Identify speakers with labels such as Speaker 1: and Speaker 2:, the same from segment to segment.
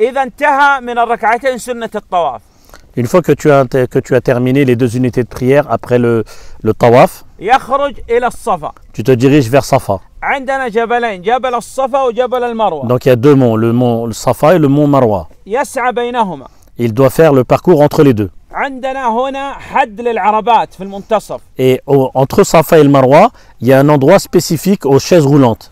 Speaker 1: Une
Speaker 2: fois que tu, as, que tu as terminé les deux unités de prière après le, le tawaf, tu te diriges vers Safa. Donc il y a deux monts, le mont Safa et le mont Marwa. Il doit faire le parcours entre les deux. Et entre Safa et le Marwa, il y a un endroit spécifique aux chaises roulantes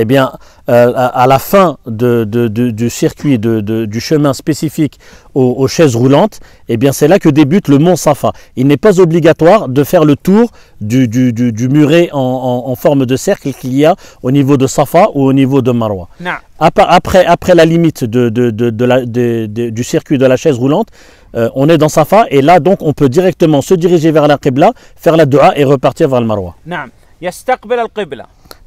Speaker 2: eh bien, euh, à, la fin du circuit, du chemin spécifique aux, chaises roulantes, eh bien, c'est là que débute le Mont Safa. Il n'est pas obligatoire de faire le tour du, muret en, forme de cercle qu'il y a au niveau de Safa ou au niveau de Marwa. Après, la limite du circuit de la chaise roulante, euh, on est dans Safa et là, donc, on peut directement se diriger vers la Qibla, faire la dua et repartir vers le Marwa.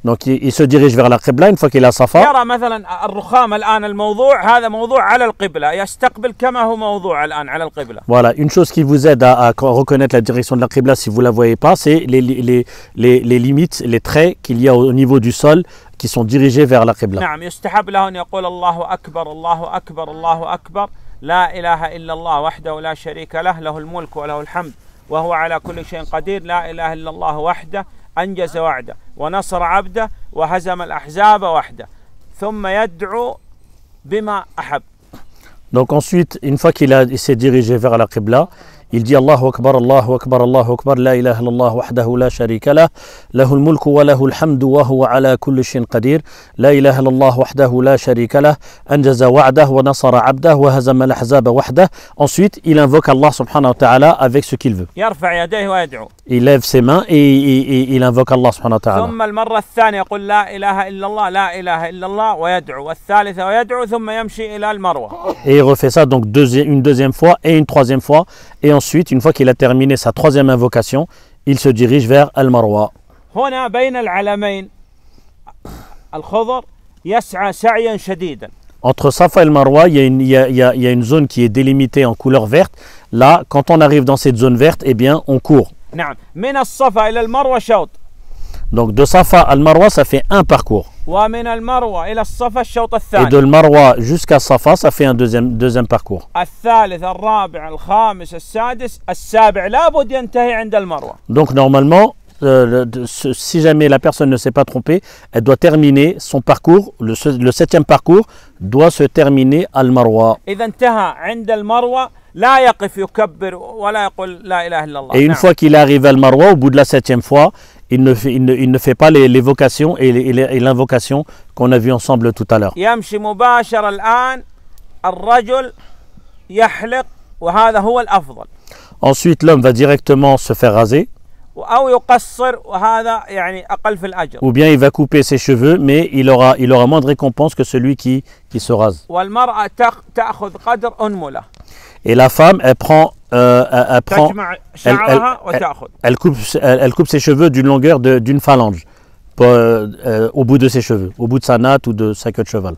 Speaker 2: دونك ديريج فيغ لا قبله اون فوا كي لا صفا يرى
Speaker 1: مثلا الرخام الان الموضوع هذا موضوع على القبله يستقبل كما هو موضوع الان على القبله
Speaker 2: فوالا اون شوز كي فوز ايد ا ريكونيت لا ديريكسيون دو لا قبله سي فو لا فوي با سي لي لي لي لي ليميت لي تري كيل يا او نيفو دو سول كي سون ديريجي فيغ لا قبلة نعم
Speaker 1: يستحب له ان يقول الله اكبر الله اكبر الله اكبر لا اله الا الله وحده لا شريك له له الملك وله الحمد وهو على كل شيء قدير لا اله الا الله وحده أنجز وعده ونصر عبده وهزم الأحزاب وحده ثم يدعو بما أحب
Speaker 2: Donc ensuite, une fois qu'il s'est dirigé vers la Qibla, يلجي الله أكبر الله أكبر الله أكبر لا إله إلا الله وحده لا شريك له له الملك وله الحمد وهو على كل شيء قدير لا إله إلا الله وحده لا شريك له أنجز وعده ونصر عبده وهزم الأحزاب وحده ensuite il invoque الله سبحانه وتعالى ta'ala avec ce qu'il veut
Speaker 1: يرفع يديه ويدعو
Speaker 2: il lève ses mains et, et, et il invoque Allah ثم
Speaker 1: المرة الثانية يقول لا إله إلا الله لا إله إلا الله ويدعو والثالثة ويدعو ثم يمشي إلى المروة
Speaker 2: et il refait ça donc deuxi une deuxième fois et une troisième fois et ensuite, une fois qu'il a terminé sa troisième invocation, il se dirige vers Al-Marwa. Entre Safa et Al-Marwa, il, y a une zone qui est délimitée en couleur verte. Là, quand on arrive dans cette zone verte, eh bien, on court. Donc de Safa à Al-Marwa, ça fait un parcours.
Speaker 1: Et de
Speaker 2: Marwa jusqu'à Safa, ça fait un deuxième, deuxième parcours. Donc normalement, euh, si jamais la personne ne s'est pas trompée, elle doit terminer son parcours, le, septième parcours doit se terminer al Marwa.
Speaker 1: Et une fois
Speaker 2: qu'il arrive à Marwa, au bout de la septième fois, il ne fait, pas les, vocations et l'invocation qu'on a vu ensemble tout à l'heure. Ensuite, l'homme va directement se faire raser. Ou bien il va couper ses cheveux, mais il aura, moins de récompense que celui qui se rase. Et la femme, elle prend elle, coupe, ses cheveux d'une longueur d'une phalange, euh, euh, au bout de ses cheveux, au bout de sa natte ou de sa queue de cheval.